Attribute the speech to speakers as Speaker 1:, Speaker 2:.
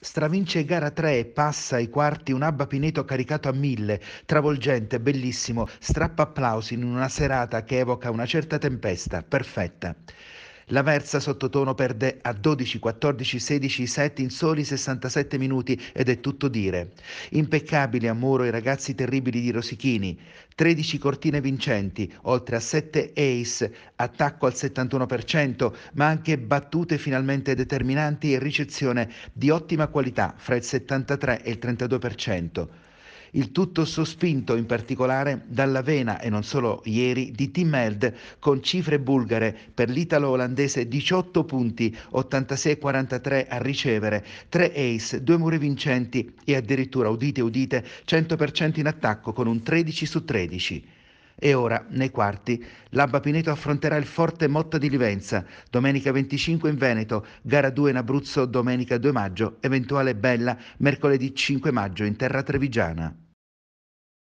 Speaker 1: Stravince gara 3 e passa ai quarti un Abba Pineto caricato a mille, travolgente, bellissimo, strappa applausi in una serata che evoca una certa tempesta, perfetta. La Versa sottotono perde a 12, 14, 16, set in soli 67 minuti ed è tutto dire. Impeccabili a Muro i ragazzi terribili di Rosichini, 13 cortine vincenti, oltre a 7 ace, attacco al 71%, ma anche battute finalmente determinanti e ricezione di ottima qualità fra il 73 e il 32%. Il tutto sospinto in particolare dalla vena, e non solo ieri di Tim Held con cifre bulgare per l'italo-olandese 18 punti, 86-43 a ricevere, 3 ace, 2 muri vincenti e addirittura udite udite 100% in attacco con un 13 su 13. E ora, nei quarti, l'Abba Pineto affronterà il forte Motta di Livenza, domenica 25 in Veneto, gara 2 in Abruzzo domenica 2 maggio, eventuale Bella mercoledì 5 maggio in terra trevigiana.